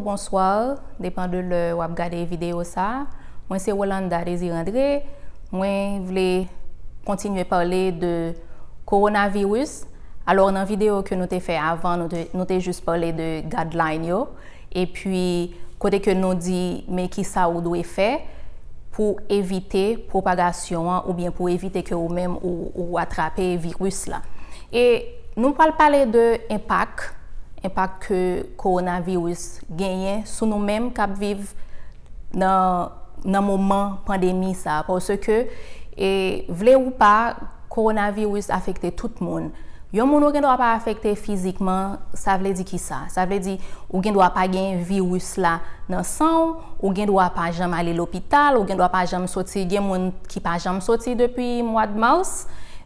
Bonsoir, depan de w ap gade videyo sa. Mwen se Wolanda Rezi Randre. Mwen vle kontinye pale de koronavirus. Alor nan videyo ke nou te fe avan, nou te jous pale de gadline yo. E pi kote ke nou di me ki sa ou do e fe pou evite propagasyon an ou bien pou evite ke ou men ou atrape virus la. E nou pal pale de impak. E pa ke koronavirous genyen sou nou menm kap viv nan mouman pandemi sa pou se ke e, vle ou pa koronavirous afekte tout moun yon moun ou gen dwa pa afekte fizikman sa vle di ki sa sa vle di ou gen dwa pa gen virous la nan san ou gen dwa pa jam ale l'opital ou gen dwa pa jam soti gen moun ki pa jam soti depi mouad mous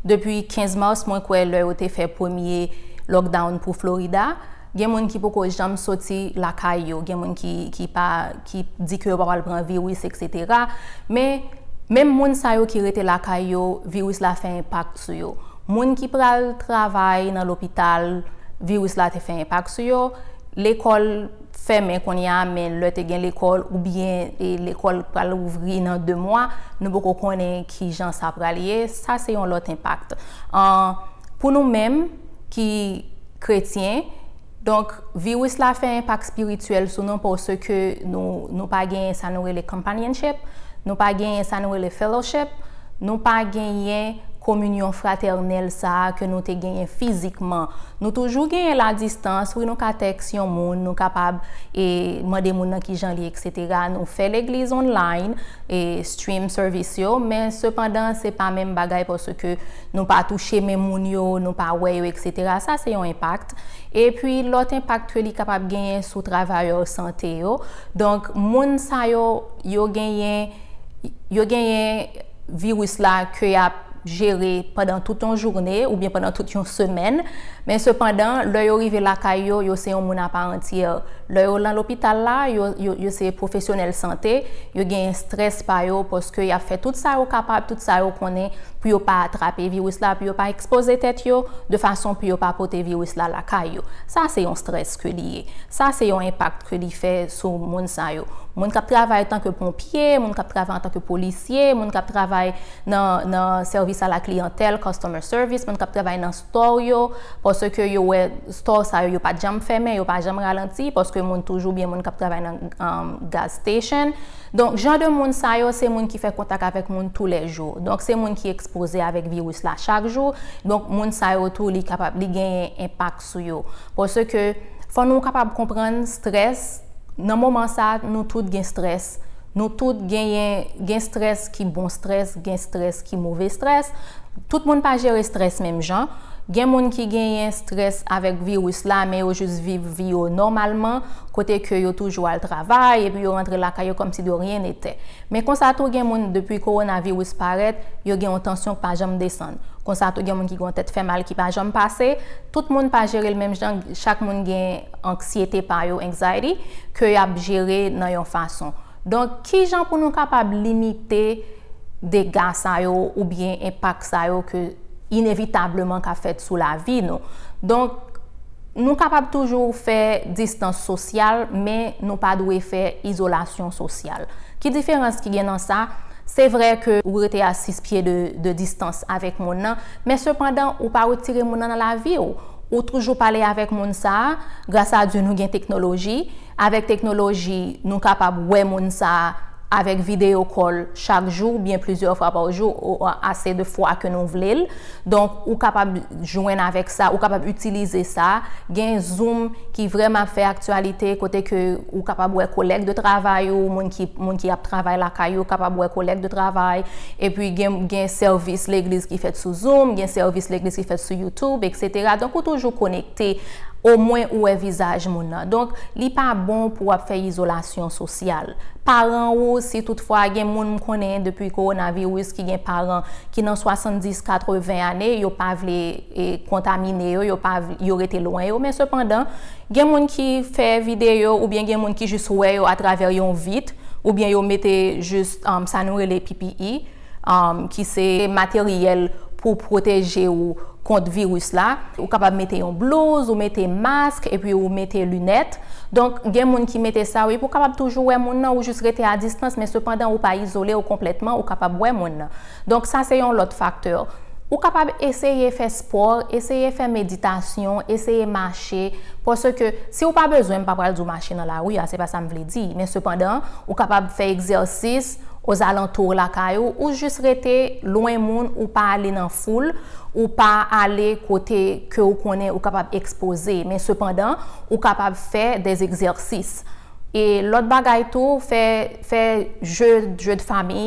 depi 15 mous moun kwe lor ou te fe pomiye lockdown pou Florida gen moun ki pou ko jam soti lakay yo, gen moun ki dike yo pa wale pran virus, etc. Men, men moun sa yo ki rete lakay yo, virus la fe impak su yo. Moun ki pral travay nan l'opital, virus la te fe impak su yo. L'ekol femen kon ya, men lote gen l'ekol, ou bien e, l'ekol pral ouvri nan 2 mwa, nou pou konen ki jan sa pral ye, sa se yon lot impak. Pou nou men, ki kretyen, Donk, viwis la fe impak spirituel sou non pou se ke nou nou pa genye sanouwe le companionship, nou pa genye sanouwe le fellowship, nou pa genye komunyon fraternel sa, ke nou te genyen fizikman. Nou toujou genyen la distans, pou nou katek si yon moun, nou kapab e mwade moun nan ki jan li, etc. Nou fe leglis online, e stream servis yo, men sepandan se pa men bagay pou se ke nou pa touche men moun yo, nou pa weyo, etc. Sa se yon impact. E pi lot impact ke li kapab genyen sou travay yo, san te yo. Donk moun sa yo, yo genyen yo genyen virus la, kwe ap jere padan tout yon journe ou bien padan tout yon semen, men sepandan, lè yo rive lakay yo, yo se yon moun aparentye yo. Lè yo lan l'opital la, yo se yon profesyonel sante, yo gen yon stres pa yo poske yon fè tout sa yo kapab, tout sa yo konen, pou yo pa atrape virus la, pou yo pa expose tet yo, de fason pou yo pa apote virus la lakay yo. Sa se yon stres ke liye, sa se yon impact ke li fe sou moun sa yo. Moun kap travay tanke pompye, moun kap travay an tanke polisye, moun kap travay nan servis a la kliyantel, customer service, moun kap travay nan store yo, poske yo store sayo yo pa jam feme, yo pa jam ralanti, poske moun toujou bien moun kap travay nan gas station. Donk jan de moun sayo, se moun ki fe kontak avek moun tou le jou. Donk se moun ki expose avek virus la chak jou, donk moun sayo tou li ganyen impak sou yo. Poske fwa nou kapab kompren stres... Nan mouman sa nou tout gen stres, nou tout gen stres ki bon stres, gen stres ki mouve stres. Tout moun pa jere stres mem jan. Gen moun ki gen yon stres avek virus la, me yo jous viv yo normalman, kote kyo yo toujwa l travay, epi yo rentre la kaya kom si do ryen ete. Men konsa tou gen moun depi koronavirus paret, yo gen yon tensyon pa jam desan. konsato gen moun ki gon tèt fè mal ki pa jom pase, tout moun pa jere l mèm jan, chak moun gen anksyete pa yo, anxiety, kè y ap jere nan yon fason. Don, ki jan pou nou kapab limite dega sa yo ou bien impak sa yo ke inevitableman ka fèt sou la vi nou? Don, nou kapab toujou fè distans sosyal, men nou pa dwe fè izolasyon sosyal. Ki diferans ki gen nan sa? Se vre ke ou rete a 6 pye de distans avek moun nan, men sepandan ou pa ou tire moun nan la vi ou. Ou toujou pale avek moun sa, grasa a di nou gen teknoloji. Avek teknoloji, nou kapab we moun sa. avèk videokol chak jou, bien plizye ou fwa pa ou jou, ou asè de fwa akè nou vlel. Donk, ou kapab jwen avèk sa, ou kapab utilize sa, gen zoom ki vreman fè aktualite, kote ke ou kapab wè kolek de travay, ou moun ki ap travay lakay, ou kapab wè kolek de travay, epwi gen servis l'eglis ki fèt sou zoom, gen servis l'eglis ki fèt sou YouTube, etsètera, donk ou toujou konekte ou mwen ou e vizaj moun nan. Donk li pa bon pou ap fe izolasyon sosyal. Paran ou si toutfwa gen moun mkonen depi koronavirou eski gen paran ki nan 70-80 ane yo pa vle kontamine eh, yo, yo rete lwen yo. Men sepandan, gen moun ki fe videyo ou bien gen moun ki jiswe yo atraver yon vit ou bien yo mette jis sanoure um, le PPI ki um, se materyel pou proteje yo kont virus la, ou kapab mette yon blouse, ou mette maske, epi ou mette lunet. Donk gen moun ki mette sa, ou kapab toujou wè moun nan, ou jist rete a distanse, men sepandan ou pa izole ou kompletman, ou kapab wè moun nan. Donk sa se yon lot faktor. Ou kapab eseye fè sport, eseye fè meditasyon, eseye mâche, pò se ke, se ou pa bezwen mpa pral du mâche nan la ouya, ah, se pa sa m vle di, men sepandan, ou kapab fè egzersis, ou alantour lakay ou ou jist rete louen moun ou pa alen an foul ou pa alen kote ke ou konen ou kapab ekspoze men sepandan ou kapab fe des eksersis. E lot bagay tou fe je de fami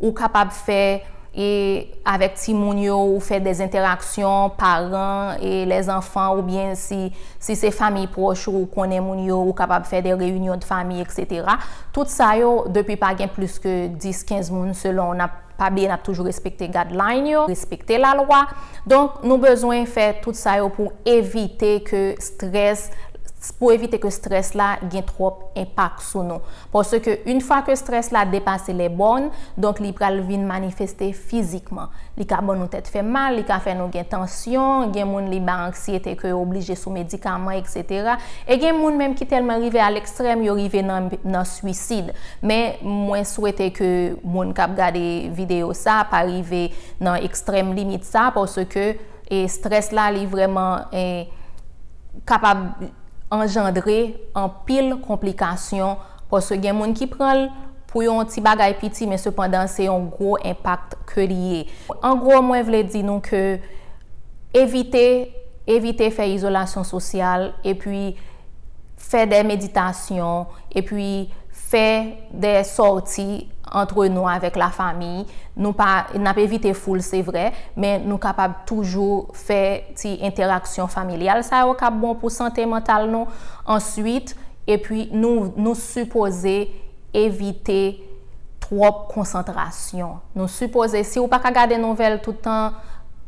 ou kapab fe E avèk ti moun yo ou fè des interaksyon paran e les anfan ou byen si se fami proche ou konen moun yo ou kapab fè de reyunyon de fami, etc. Tout sa yo, depi pa gen plus ke 10-15 moun selon, pa bi en ap toujou respektè gadlanyo, respektè la lwa. Donk nou bezwen fè tout sa yo pou evite ke stres pou evite ke stres la gen trop impak sou nou. Pon se ke un fa ke stres la depase le bon, donk li pral vin manifeste fizikman. Li ka bon nou tete fe mal, li ka fen nou gen tansyon, gen moun li ba anksye te ke oblije sou medikaman, etc. E gen moun menm ki telman rive al ekstrem, yo rive nan nan swisid. Men, mwen souwete ke moun kap gade video sa, pa rive nan ekstrem limit sa, pon se ke e stres la li vreman e, kapab engendre an pil komplikasyon pou se gen moun ki pral pou yon ti bagay piti men sepandan se yon gro impact ke liye. An gro mwen vle di nou ke evite evite fe izolasyon sosyal e pi fe de meditasyon e pi fe de sorti antre nou avèk la fami. Nou pa, na pe evite foul, se vre, men nou kapab toujou fe ti interaksyon familial. Sa yo kap bon pou sante mental non. nou. Ansywit, epwi nou nou suppose evite trop konsantrasyon. Nou suppose, si ou pa ka gade nouvel toutan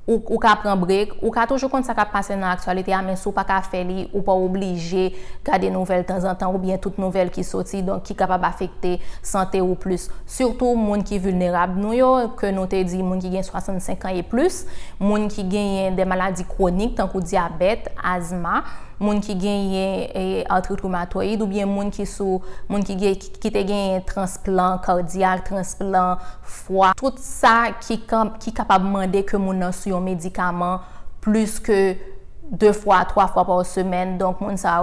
Ou ka pren brek, ou ka toujou kont sa ka pase nan aksualite, amen sou pa ka feli ou pa oblije ka de nouvel tan zan tan ou bien tout nouvel ki soti, don ki kapab afekte sante ou plus. Surtou moun ki vulnerab nou yo, ke nou te di moun ki gen 65 an ye plus, moun ki gen den maladi kronik tankou diabet, azma. moun ki gen yon e, artritroumatoid ou bien moun ki te gen yon transplant kardiyak, transplant fwa. Tout sa ki kapab mande ke moun an sou yon medikaman plus ke 2 fwa, 3 fwa par semen, donk moun sa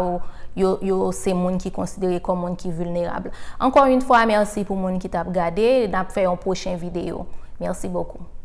yo se moun ki konsidere kon moun ki vulnerable. Ankon yon fwa, mersi pou moun ki tap gade, nap fè e yon pochen video. Mersi bokou.